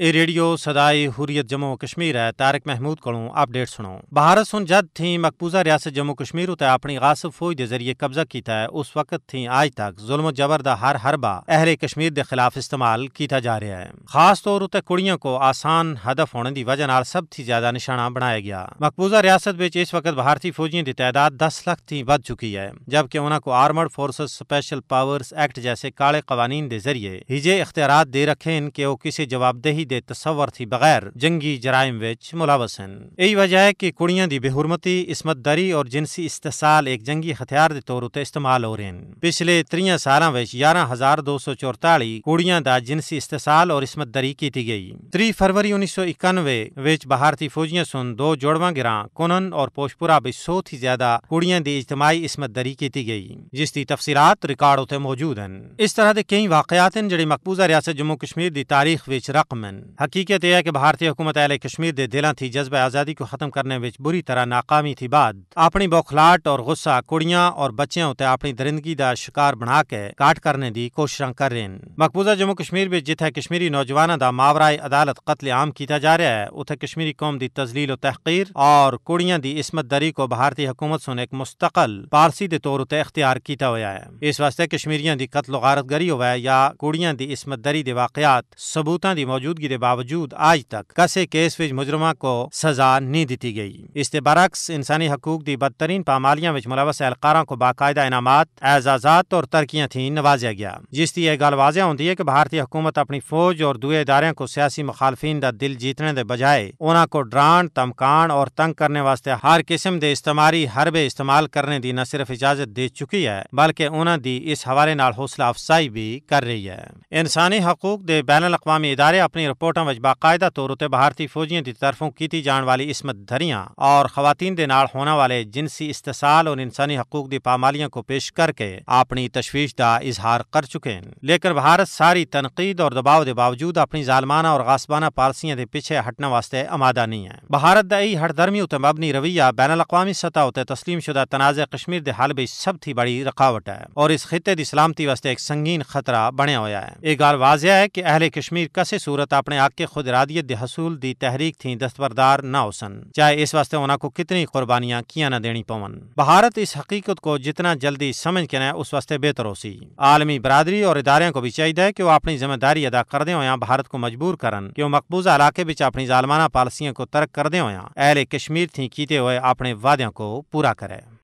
ए radio सदाई हुरियत जम्मू कश्मीर है तारिक महमूद को अपडेट सुनो भारत सुन जद थी मकबूजा रियासत जम्मू कश्मीर उत अपनी गासिब फौज के जरिए कब्जा किया है उस वक्त थी आज तक जुल्म जबर का हर हरबा अहरे कश्मीर के खिलाफ इस्तेमाल किया जा रहा है खास तौर उत्ते कुड़ियों को आसान हदफ होने की वजह नाल सब थी ज्यादा निशाना बनाया गया मकबूजा रियासत में इस वक्त भारतीय फौजियों की तादाद दस लाख थी बढ़ चुकी है जबकि उन्होंने को armed forces special powers act जैसे काले कवानीन के जरिए हिजे इख्तियार दे रखे हैं कि वो किसी जवाबदेही ਦੇ ਤਸੱਵਰ ਤੋਂ ਬਗੈਰ ਜੰਗੀ ਜਰਾਇਮ ਵਿੱਚ ਮੁਲਵਸ ਹਨ ਇਹੀ ਵਜ੍ਹਾ ਹੈ ਕਿ ਕੁੜੀਆਂ ਦੀ ਬੇਹਰਮਤੀ ਇਸਮਤਦਰੀ ਔਰ ਜਿੰਸੀ ਇਸਤਸਾਲ ਇੱਕ ਜੰਗੀ ਹਥਿਆਰ ਦੇ ਤੌਰ ਉਤੇ ਇਸਤੇਮਾਲ ਹੋ ਰਹੇ ਹਨ ਪਿਛਲੇ 30 ਸਾਲਾਂ ਵਿੱਚ 11244 ਕੁੜੀਆਂ ਦਾ ਜਿੰਸੀ ਇਸਤਸਾਲ ਔਰ ਇਸਮਤਦਰੀ ਕੀਤੀ ਗਈ 3 ਫਰਵਰੀ 1991 ਵਿੱਚ ਭਾਰਤੀ ਫੌਜੀਆਂ ਸੁਨ ਦੋ ਜੋੜਵਾਂ ਗਿਰਾਂ ਕੋਨਨ ਔਰ पोशपुरा भी सौ थी ज्यादा कुड़िया की इज्तमाही इसमत दरी की गई जिसकी तफसीलात रिकॉर्ड उत्ते मौजूद हैं इस तरह के कई वाकयात हैं जोड़े मकबूजा रियासत जम्मू कश्मीर की तारीख विच रकम हैं हकीकत यह है कि भारतीय हुकूमत अहल कश्मीर के दिलों थी जज्बा आज़ादी को ख़त्म करने में बुरी तरह नाकामी थी बाद अपनी बौखलाहट और गुस्सा कुड़ियाँ और बच्चों उत्ते अपनी दरिंदगी का शिकार बना के काट करने की कोशिश कर रहे हैं मकबूजा जम्मू कश्मीर में जिथे कश्मीरी नौजवान का मावराए अदालत कतल आम किया जा रहा है उत्थे कश्मीरी कौम की तजलील और तहकीर और कुड़िया की इसमत दरी को भारतीय हुकूमत सुन एक मुस्तकल पारसी के तौर उत्ते अख्तियार किया हुआ है इस वास्ते कश्मीरिया की कत्लो गारतगरी या कुड़ियाँ की इसमत दरी के वाकयात सबूतों की मौजूदगी के बावजूद आज तक कसे केस विच मुजरमा को सजा नहीं दी गई इसके बरक्स इंसानी हकूक की बदतरीन पामालियां मुलवस एहलकारा को बाकायदा इनामत एजाजात और तरक्यां थी नवाजा गया जिसकी यह गल वाजह होंगी है कि भारतीय हुकूमत अपनी फौज और दुए इदारों को सियासी मुखालफीन का दिल जीतने के बजाय उन्होंने को डराण धमकान और तंग करने वास्ते हर किस्म के इस्तेमारी हरबे इस्तेमाल करने की न सिर्फ इजाजत दे चुकी है बल्कि उन्होंने इस हवाले हौसला अफसाई भी कर रही है इंसानी हकूक के बैन अवी इदारे अपनी ਸਪੋਰਟਾਂ ਵਿੱਚ ਬਾਕਾਇਦਾ ਤੌਰ ਉਤੇ ਭਾਰਤੀ ਫੌਜੀਆਂ ਦੀ ਤਰਫੋਂ ਕੀਤੀ ਜਾਣ ਵਾਲੀ ਇਸਮਤ ਧਰੀਆਂ ਔਰ ਖਵਾਤੀਨ ਦੇ ਨਾਲ ਹੋਣ ਵਾਲੇ ਜਿਨਸੀ ਇਸਤਸਾਲ और इंसानी हकूक की पामालियां को पेश करके अपनी तशवीश का इजहार कर चुके हैं लेकिन भारत सारी तनकीद और दबाव के बावजूद अपनी जालमाना और गासबाना पॉलिसियां के पिछे हटने वास्ते आमादा नहीं है भारत का यही हटदर्मी उत्ते मबनी रवैया बैन अवी सतह उत्ते तस्लीम शुदा तनाज़ कश्मीर के हाल भी सब थी बड़ी रुकावट है और इस खिते की सलामती वास्ते एक संगीन खतरा बनया हुआ है वाजिया है कि अहले कश्मीर कसे सूरत अपने हक खुद इरादियत के हसूल की तहरीक थी दस्तबरदार हो सन चाहे इस वास्ते उन्होंने को कितनी कुर्बानियां किया न देनी पवन भारत इस हकीकत को जितना जल्दी समझ के न उस वास्ते बेहतर हो सी आलमी बरादरी और इदारे को भी चाहिए कि वह अपनी जिम्मेदारी अदा करते हो भारत को मजबूर करन कि वह मकबूजा इलाके अपनी जालमाना पॉलिसियों को तर्क करते हुए अहल कश्मीर थी किए हुए अपने वादों को पूरा करे